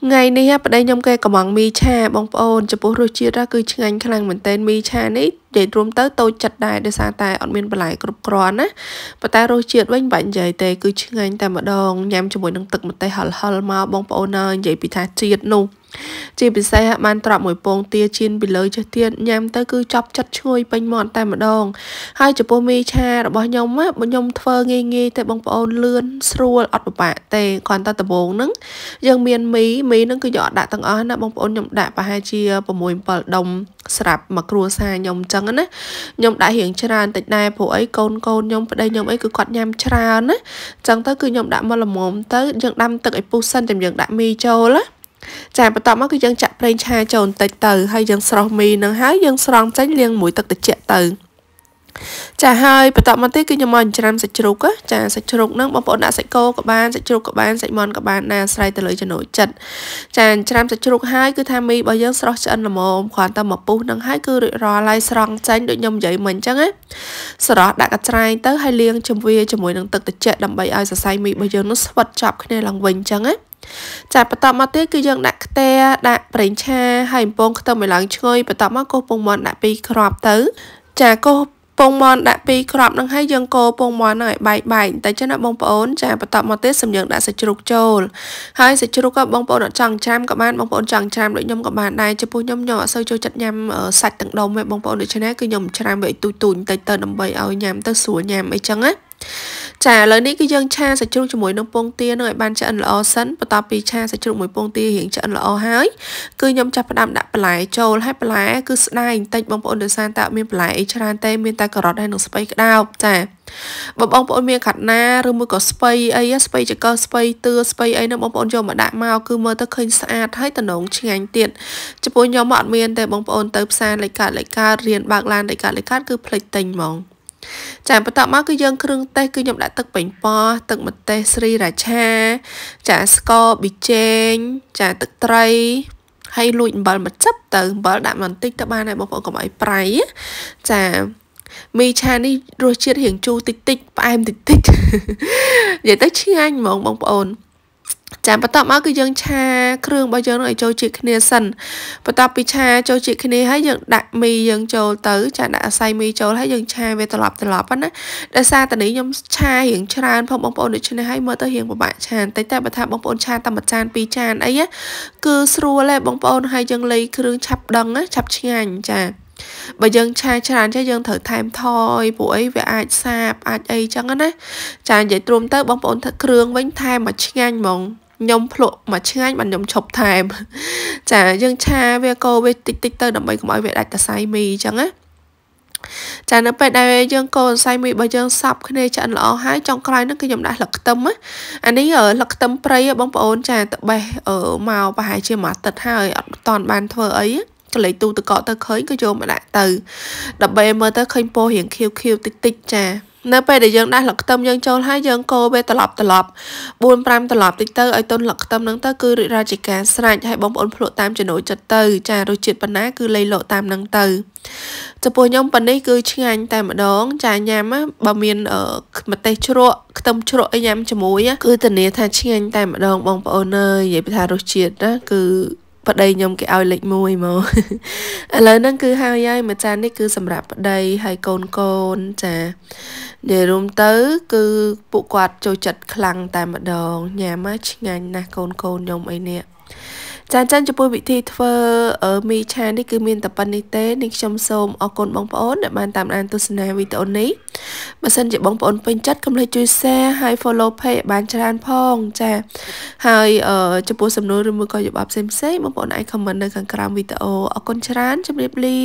ថ្ងៃនេះប្តីខ្ញុំគេកំងមីឆាបងប្អូនចំពោះរសជាតិគឺឆ្ងាញ់ខ្លាំងមែនទែនមីឆានេះនិយាយរួមទៅតូចចិត្តដែរដោយសារតែអត់មានបន្លែគ្រប់គ្រាន់ណាប៉ុន្តែរសជាតិវិញបាក់និយាយទេគឺឆ្ងាញ់តែម្ដងញ៉ាំជាមួយនឹងទឹកម្ទេសហិលហិលមកបងប្អូនអើយនិយាយពីថាជាតិនោះជាពិសេសបានត្រប់មួយពងទាចៀនពីលើចេះទៀតញ៉ាំទៅគឺចប់ចិត្តឈ្ងុយពេញមាត់តែម្ដងហើយចំពោះមីឆារបស់ខ្ញុំមកខ្ញុំធ្វើងាយងាយតែបងប្អូនលឿនស្រួលអត់ពិបាកទេគ្រាន់តែដំបូងហ្នឹងយើងមានមីមីហ្នឹងគឺយកអត់ដាក់ទាំងអស់ណាបងប្អូនខ្ញុំដាក់ប្រហែលជា6 7ដុំស្រាប់មកគ្រួសារខ្ញុំអញ្ចឹងណាខ្ញុំដាក់រៀងច្រើនតិចដែរព្រោះអីកូនកូនខ្ញុំប្តីខ្ញុំអីគឺគាត់ញ៉ាំច្រើនណាអញ្ចឹងទៅគឺខ្ញុំដាក់មកល្មមទៅយើងដាំទឹកឲ្យពុះសិនតែយើងដាក់មីចូលណាចាបន្ទាប់មកគឺយើងចាក់ប្រេងឆាចូលបន្តិចទៅហើយយើងស្រុះមីនឹងហើយយើងស្រង់ចេញលាងមួយទឹកត្រជាក់ទៅចាហើយបន្តមកទៀតគឺខ្ញុំមកច្រាំសាច់ជ្រូកចាសាច់ជ្រូកហ្នឹងបងប្អូនដាក់សាច់គោក៏បានសាច់ជ្រូកក៏បានសាច់មាន់ក៏បានណាអាស្រ័យទៅលើចំណូលចិត្តចា ច្រាំសាច់ជ្រូកហើយគឺថាមីរបស់យើងស្រស់ឆ្អិនល្មមគ្រាន់តែមកពុះហ្នឹងហើយគឺរួចរាល់ហើយស្រង់ចេញដូចខ្ញុំនិយាយមិញអញ្ចឹងណាស្រស់ដាក់កច្រែងទៅហើយលាងជំវាជាមួយនឹងទឹកត្រជាក់ដើម្បីឲ្យសរសៃមីរបស់យើងនោះស្វិតជាប់គ្នាឡើងវិញអញ្ចឹងណាចាបន្តមកទៀតគឺយើង ដាក់ខ្ទះដាក់ប្រេងឆាហើយបំពងខ្ទឹមឲ្យឡើងឈ្ងុយបន្តមកកោសពងមាន់ដាក់ពីរគ្រាប់ទៅចាកោសពងមាន់ដាក់ពីរគ្រាប់នឹងហើយយើងកូរពងមាន់នឹងឲ្យបែកបែកតែចឹងណាបងប្អូនចាបន្តមកទៀតសម្យើងដាក់សាច់ជ្រូកចូលហើយសាច់ជ្រូកក៏បងប្អូនអត់ចង់ចាមក៏បានបងប្អូនចង់ចាមដូចខ្ញុំក៏បានដែរចំពោះខ្ញុំខ្ញុំអត់សូវចូលចិត្តញ៉ាំសាច់ទាំងដុំទេបងប្អូនដូច្នេះគឺខ្ញុំច្រាមវាឲ្យទូចទូចបន្តិចទៅដើម្បីឲ្យញ៉ាំទៅស្រួលញ៉ាំអីចឹងណាចាឥឡូវនេះគឺយើងឆាសាច់ជ្រូកជាមួយនឹងពងទានឹងឲ្យបានឆ្អិនល្អសិនបន្ទាប់ពីឆាសាច់ជ្រូកមួយពងទារៀងឆ្អិនល្អហើយគឺខ្ញុំចាប់ផ្ដើមដាក់បន្លែចូលហើយបន្លែគឺស្ដាយបន្តិចបងប្អូនដោយសារតែមានបន្លែអីច្រើនទេមានតែការ៉ុតហើយនិងស្ពៃក្តោបចាបើបងប្អូនមានកាត់ណាឬមួយក៏ស្ពៃអីស្ពៃចកស្ពៃទឿស្ពៃអីហ្នឹងបងប្អូនយកមកដាក់មកគឺមើលទៅឃើញស្អាតហើយតំណងឆ្ងាញ់ទៀតចំពោះខ្ញុំមកអត់មានទេបងប្អូនទៅផ្សារលេខកើតលេខកើតរៀនបើកឡានលេខកើតលេខកើតគឺផ្លេចទិញហ្មងចាបន្ទាប់មកគឺយើងគ្រឿងទេសគឺខ្ញុំដាក់ទឹកប៉េងប៉ោះទឹកម្ទេសស្រីរាឆាចាស្ករប៊ីចេងចាទឹកត្រីហើយលួចអំបិលមកចិបទៅអំបិលដាក់បន្តិចទៅបានហើយបងប្អូនកុំឲ្យប្រៃចាមីឆានេះរសជាតិរៀងជូរតិចតិចផ្អែមតិចតិចនិយាយទៅឆ្ងាញ់ហ្មងបងប្អូនចាបន្ទាប់មកគឺយើងឆាគ្រឿងរបស់យើងឲ្យចូលជាតិគ្នាសិនបន្ទាប់ពីឆាចូលជាតិគ្នាហើយយើងដាក់មីយើងចូលទៅចាដាក់អាស័យមីចូលហើយយើងឆាវាត្រឡប់ត្រឡប់ណាដោយសារតានេះខ្ញុំឆារៀងច្រើនផងបងប្អូនដូច្នេះហើយមើលទៅរៀងពិបាកឆាបន្តិចតែបើថាបងប្អូនឆាតែមួយចានពីរចានអីគឺស្រួលទេបងប្អូនហើយយើងលៃគ្រឿងឆាប់ដឹងឆាប់ឆ្ងាញ់ចាបើយើងឆាច្រើនចេះយើងត្រូវថែមថយពួកអីវាអាចសាបអាចអីចឹងណាចានិយាយទ្រាំទៅ បងប្អូនធ្វើគ្រឿងវិញថែមមកឆ្ងាញ់ហ្មងខ្ញុំភ្លក់មកឆ្ងាញ់បានខ្ញុំឈប់ថែម ចាយើងឆាវាកូរវាតិចតិចទៅដើម្បីកុំឲ្យវាដាច់តសៃមីអញ្ចឹងណាចានៅពេលដែលយើងកូរសរសៃមីរបស់យើងសាប់គ្នាឆ្អិនល្អហើយចុងក្រោយហ្នឹងគឺខ្ញុំដាក់ស្លឹកខ្ទឹមណាអានេះស្លឹកខ្ទឹមព្រៃបងប្អូន ចាតបេះមកប្រហែលជាមួយអាទិត្យហើយអត់តាន់បានធ្វើអីណាក៏លេចទូទឹកកកទៅឃើញក៏យកមកដាក់ទៅដើម្បីមើលទៅឃើញពណ៌រៀងខៀវខៀវតិចតិចចានៅ ពេលដែលយើងដាស់លឹកខ្ទឹមយើងចូលហើយយើងកូរវាត្រឡប់ត្រឡប់4 5ត្រឡប់តិចទៅឲ្យទុនលឹកខ្ទឹមហ្នឹងទៅគឺរីករាយជាការស្រេចហើយបងប្អូនភ្លក់តាមចំណូលចិត្តទៅ ចារសជាតិប៉ុណ្ណាគឺលៃលក់តាមហ្នឹងទៅចំពោះខ្ញុំប៉ុណ្នេះគឺឆ្ងាញ់តែម្ដងចាញ៉ាំបើមានម្ទេសជ្រក់ខ្ទឹមជ្រក់អីញ៉ាំជាមួយ គឺធានា ថាឆ្ងាញ់តែម្ដងបងប្អូនអើយនិយាយថារសជាតិណាគឺប្តីខ្ញុំគេឲ្យលេខ1មកឥឡូវហ្នឹងគឺហើយហើយមួយចាននេះគឺសម្រាប់ប្តីហើយកូនកូនចានិយាយរួមទៅ គឺ ពួកគាត់ចូលចិត្តខ្លាំងតែម្ដងញ៉ាំមកឆ្ងាញ់ណាស់កូនកូនខ្ញុំអីនេះចាអញ្ចឹងចំពោះវិធីធ្វើមីឆានេះគឺមានតែប៉ុណ្្នេះទេនាងខ្ញុំសូមអរគុណបងប្អូនដែលបានតាមដានទស្សនាវីដេអូនេះបើសិនជាបងប្អូនពេញចិត្តកុំភ្លេចជួយ share ហើយ follow page បានច្រើនផងចាហើយចំពោះសំណួរឬមួយក៏យោបល់ផ្សេងៗបងប្អូនអាច comment នៅខាងក្រោមវីដេអូអរគុណច្រើនជម្រាបលា